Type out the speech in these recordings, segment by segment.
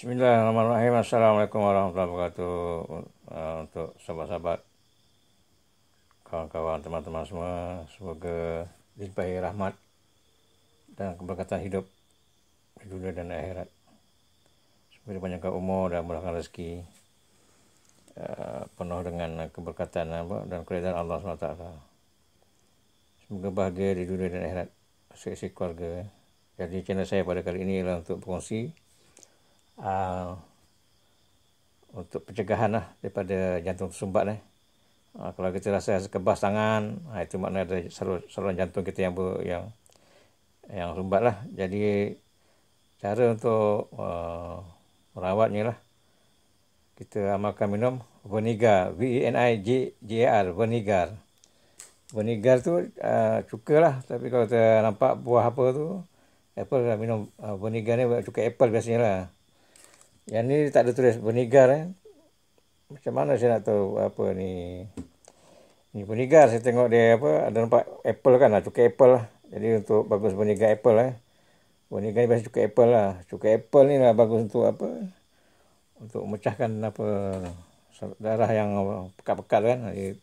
Bismillahirrahmanirrahim. Assalamualaikum warahmatullahi wabarakatuh. Uh, untuk sahabat-sahabat, kawan-kawan, teman-teman semua, semoga dilimpahi rahmat dan keberkatan hidup di dunia dan akhirat. Semoga dipanjangkan umur dan mudahkan rezeki uh, penuh dengan keberkatan dan keridhaan Allah SWT. Semoga bahagia di dunia dan akhirat. Sekisi keluarga. Jadi channel saya pada kali ini adalah untuk berkongsi uh, untuk pencegahan lah daripada jantung tersumbat eh. Uh, kalau kita rasa kebas tangan, uh, itu makna ada saluran jantung kita yang ber, yang yang sumbat lah. Jadi cara untuk uh, ni lah kita amalkan minum vinegar, V E N I G G A R, vinegar. Vinegar tu uh, cuka lah, tapi kalau kita nampak buah apa tu, apple lah minum uh, vinegar ni cuka apple biasanya lah. Yang ni tak ada tulis bernigar eh. Macam mana saya nak tahu apa ni. Ni bernigar saya tengok dia apa. Ada nampak apple kan lah. Cukai apple lah. Jadi untuk bagus bernigar apple lah, eh. Bernigar ni biasa cukai apple lah. Cukai apple ni lah bagus untuk apa. Untuk memecahkan apa. Darah yang pekat-pekat kan. Jadi,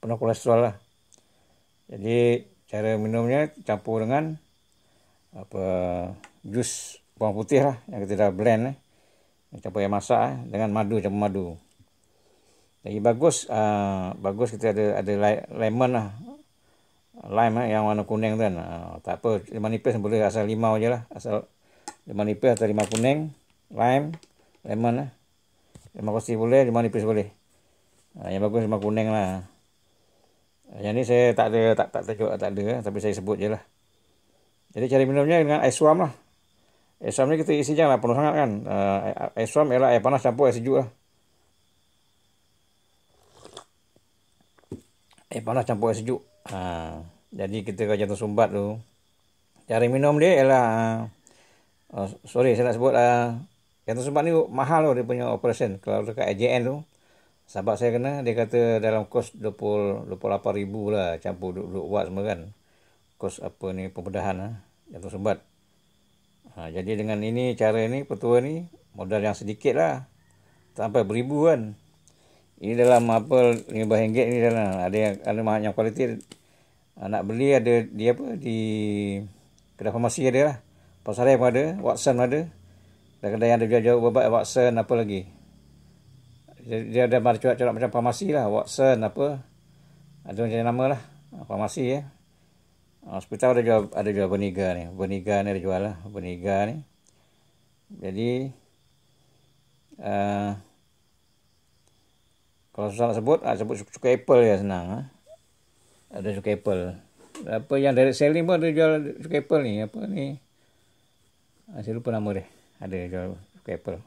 penuh kolesterol lah. Jadi cara minumnya campur dengan apa jus bawang putih lah yang kita dah blend eh kita boleh masak eh, dengan madu campur madu lagi bagus uh, bagus kita ada ada lemon lah lime eh, yang warna kuning kan uh, tak apa lima nipis boleh asal limau je lah asal lima nipis atau lima kuning lime lemon lah eh. lima kosi boleh lima nipis boleh uh, yang bagus lima kuning lah yang ni saya tak ada tak tak tak, tak, tak ada tapi saya sebut je lah jadi cari minumnya dengan air suam lah Esam eh, ni kita isi jangan lah penuh sangat kan. Uh, eh, esam eh, ialah air panas campur air sejuk lah. Air panas campur air sejuk. Uh, jadi kita kalau jatuh sumbat tu. Cara minum dia ialah. Uh, ha. oh, sorry saya nak sebut. Uh, jatuh sumbat ni mahal tu dia punya operation. Kalau dekat AJN tu. Sahabat saya kena dia kata dalam kos RM28,000 lah. Campur duduk-duduk buat semua kan. Kos apa ni pembedahan lah. Jatuh sumbat. Ha, jadi dengan ini cara ini petua ni modal yang sedikit lah. Sampai beribu kan. Ini dalam apa RM5 ni dalam ada yang ada mahal yang kualiti ha, nak beli ada dia apa di kedai farmasi ada lah. Pasaraya pun ada, Watson ada. Ada kedai yang ada jauh-jauh berbat Watson apa lagi. Jadi, dia ada macam-macam macam farmasi lah, Watson apa. Ada macam nama lah, ha, farmasi ya. Ha, ah, sekejap ada juga, ada juga beniga ni. Beniga ni ada jual lah. Beniga ni. Jadi, uh, kalau susah nak sebut, nak ah, sebut suka apple ya senang. Ha? Ada suka apple. Apa yang direct selling pun ada jual suka apple ni. Apa ni? Ha, saya lupa nama dia. Ada jual suka apple.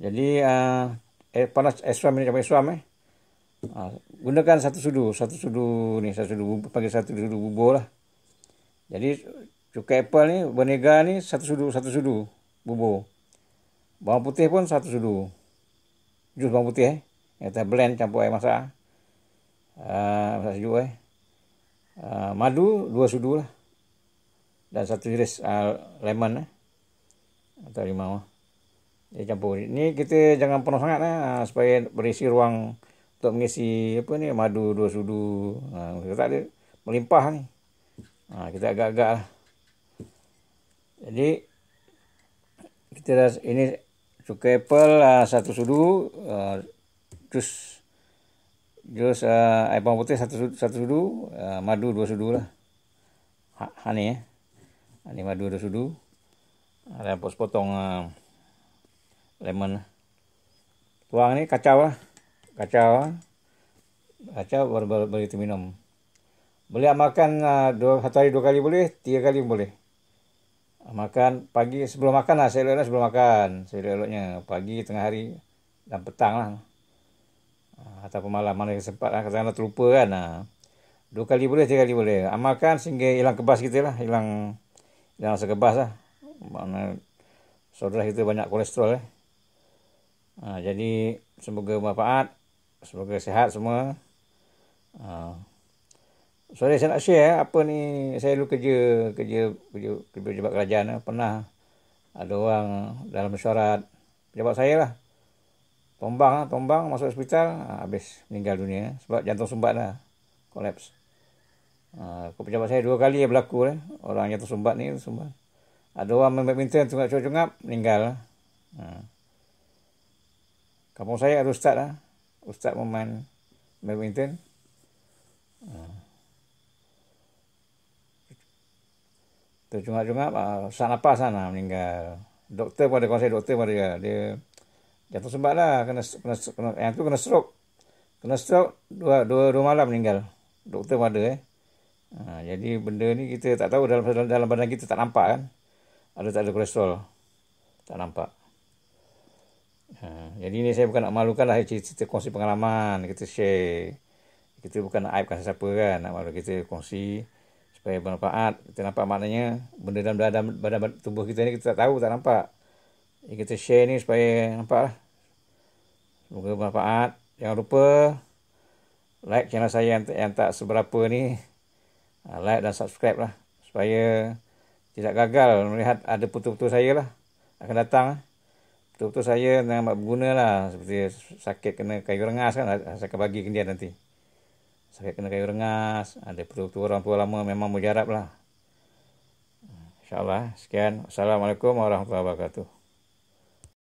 Jadi, uh, eh, panas ekstra ni cabai suam eh. Ha, gunakan satu sudu, satu sudu ni, satu sudu bubur, panggil satu sudu bubur lah. Jadi cuka apple ni, benega ni satu sudu, satu sudu bubur. Bawang putih pun satu sudu. Jus bawang putih eh. Kita blend campur air masak. Uh, masak sejuk eh. Uh, madu dua sudu lah. Dan satu iris uh, ah, lemon eh. Atau limau. Jadi campur. Ini kita jangan penuh sangat eh. supaya berisi ruang untuk mengisi apa ni madu dua sudu ha, kita tak ada melimpah ni ha, kita agak-agak lah. jadi kita dah ini cukai apple uh, satu sudu uh, jus jus uh, air bawang putih satu sudu, satu sudu uh, madu dua sudu lah ha, ha ni eh. Ha, ni madu dua sudu ada potong uh, lemon lah. tuang ni kacau lah kacau ah. kacau baru baru, baru minum boleh ah makan ah, dua satu hari dua kali boleh tiga kali boleh makan pagi sebelum makan lah saya sebelum makan saya eloknya pagi tengah hari dan petang lah atau pemalam mana sempat lah kerana terlupa kan lah. dua kali boleh tiga kali boleh Makan sehingga hilang kebas kita lah hilang hilang sekebas lah mana saudara kita banyak kolesterol eh. jadi semoga bermanfaat. Semoga sihat semua. Uh, sorry saya nak share eh, apa ni saya dulu kerja kerja kerja kerja pejabat kerajaan eh, pernah ada orang dalam mesyuarat pejabat saya lah tombang lah, tombang masuk hospital uh, habis meninggal dunia sebab jantung sumbat lah collapse ha, Aku uh, pejabat saya dua kali yang berlaku eh, orang jantung sumbat ni sumbat ada orang main badminton tunggak cungap meninggal lah. Uh, kampung saya ada ustaz lah eh, Ustaz Muman Badminton ah. Tu Jumat-Jumat ah, sana Nafas sana meninggal Doktor pun ada konsep doktor pun dia Dia jatuh sembat lah kena, kena, kena, Yang tu kena stroke Kena stroke dua, dua, dua malam meninggal Doktor pun ada eh ha, Jadi benda ni kita tak tahu dalam, dalam badan kita tak nampak kan Ada tak ada kolesterol Tak nampak Ha, jadi ni saya bukan nak malukan lah cerita kongsi pengalaman kita share. Kita bukan nak aibkan sesiapa kan nak malu kita kongsi supaya bermanfaat. Kita nampak maknanya benda dalam badan, badan, badan tubuh kita ni kita tak tahu tak nampak. Jadi kita share ni supaya nampak lah. Semoga bermanfaat. Jangan lupa like channel saya yang, yang tak seberapa ni. Ha, like dan subscribe lah supaya tidak gagal melihat ada putu-putu saya lah akan datang lah betul-betul saya nak amat berguna lah seperti sakit kena kayu rengas kan saya akan bagi ke dia nanti sakit kena kayu rengas ada ah, betul-betul orang tua lama memang mujarab lah hmm, insyaAllah sekian Assalamualaikum Warahmatullahi Wabarakatuh